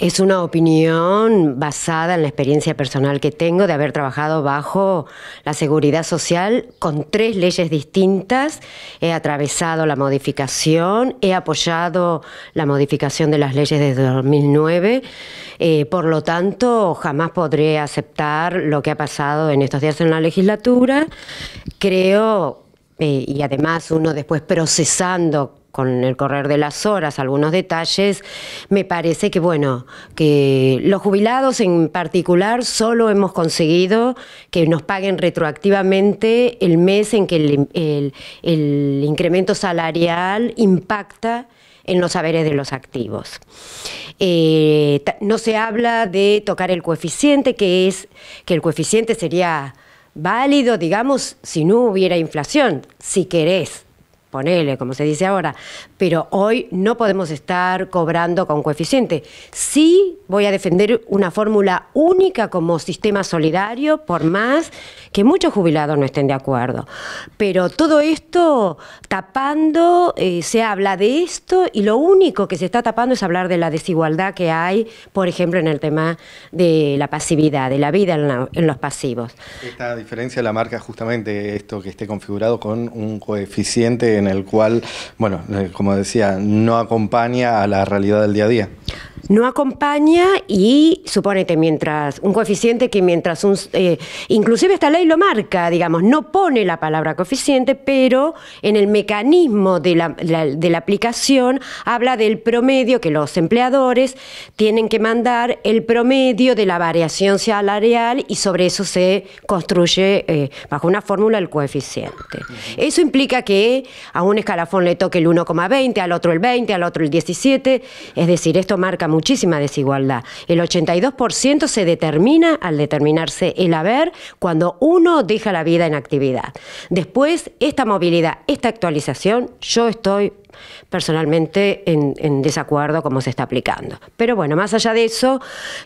Es una opinión basada en la experiencia personal que tengo de haber trabajado bajo la seguridad social con tres leyes distintas. He atravesado la modificación, he apoyado la modificación de las leyes desde 2009. Eh, por lo tanto, jamás podré aceptar lo que ha pasado en estos días en la legislatura. Creo, eh, y además uno después procesando con el correr de las horas algunos detalles, me parece que bueno, que los jubilados en particular solo hemos conseguido que nos paguen retroactivamente el mes en que el, incremento salarial impacta en los saberes de los activos. Eh, no se habla de tocar el coeficiente, que es que el coeficiente sería válido, digamos, si no hubiera inflación, si querés ponele, como se dice ahora, pero hoy no podemos estar cobrando con coeficiente. Sí voy a defender una fórmula única como sistema solidario, por más que muchos jubilados no estén de acuerdo. Pero todo esto tapando, eh, se habla de esto y lo único que se está tapando es hablar de la desigualdad que hay, por ejemplo, en el tema de la pasividad, de la vida en, en los pasivos. Esta diferencia la marca justamente esto que esté configurado con un coeficiente en el cual, bueno, eh, como decía, no acompaña a la realidad del día a día no acompaña y supónete mientras un coeficiente que mientras un eh, inclusive esta ley lo marca digamos no pone la palabra coeficiente pero en el mecanismo de la, aplicación habla del promedio que los empleadores tienen que mandar el promedio de la variación salarial y sobre eso se construye eh, bajo una fórmula el coeficiente eso implica que a un escalafón le toque el 1,20 al otro el 20 al otro el 17 es decir esto más marca muchísima desigualdad. El 82% se determina al determinarse el haber cuando uno deja la vida en actividad. Después, esta movilidad, esta actualización, yo estoy personalmente en, desacuerdo como se está aplicando. Pero bueno, más allá de eso,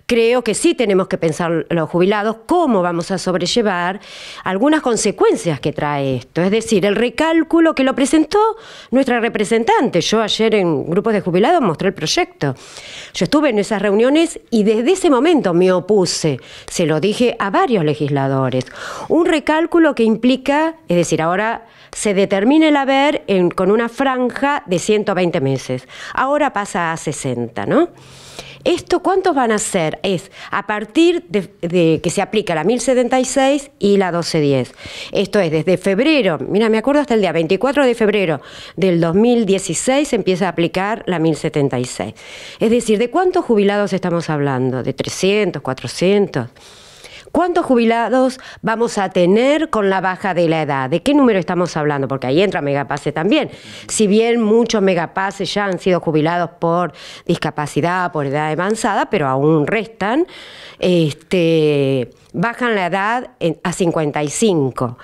creo que sí tenemos que pensar los jubilados cómo vamos a sobrellevar algunas consecuencias que trae esto. Es decir, el recálculo que lo presentó nuestra representante. Yo ayer en grupos de jubilados mostré el proyecto. Yo estuve en esas reuniones y desde ese momento me opuse. Se lo dije a varios legisladores. Un recálculo que implica, es decir, ahora se determina el haber con una franja de 120 meses, ahora pasa a 60, ¿no? ¿Esto cuántos van a ser? Es a partir de, de, que se aplica la 1076 y la 1210. Esto es desde febrero, mira, me acuerdo hasta el día 24 de febrero del 2016 se empieza a aplicar la 1076. Es decir, ¿de cuántos jubilados estamos hablando? ¿De 300, 400? ¿Cuántos jubilados vamos a tener con la baja de la edad? ¿De qué número estamos hablando? Porque ahí entra Megapase también. Si bien muchos Megapases ya han sido jubilados por discapacidad, por edad avanzada, pero aún restan, este, bajan la edad a 55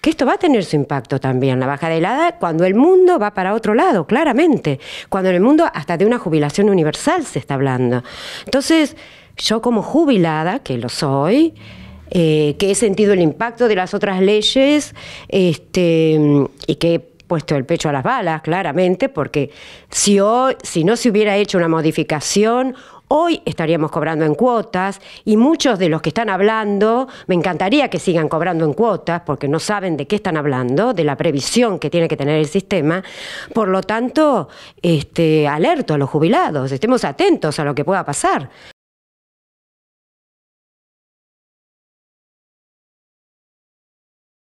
que esto va a tener su impacto también, la baja de helada, cuando el mundo va para otro lado, claramente, cuando en el mundo hasta de una jubilación universal se está hablando. Entonces, yo como jubilada, que lo soy, eh, que he sentido el impacto de las otras leyes este, y que he puesto el pecho a las balas, claramente, porque si, hoy, si no se hubiera hecho una modificación Hoy estaríamos cobrando en cuotas y muchos de los que están hablando, me encantaría que sigan cobrando en cuotas porque no saben de qué están hablando, de la previsión que tiene que tener el sistema. Por lo tanto, este, alerto a los jubilados, estemos atentos a lo que pueda pasar,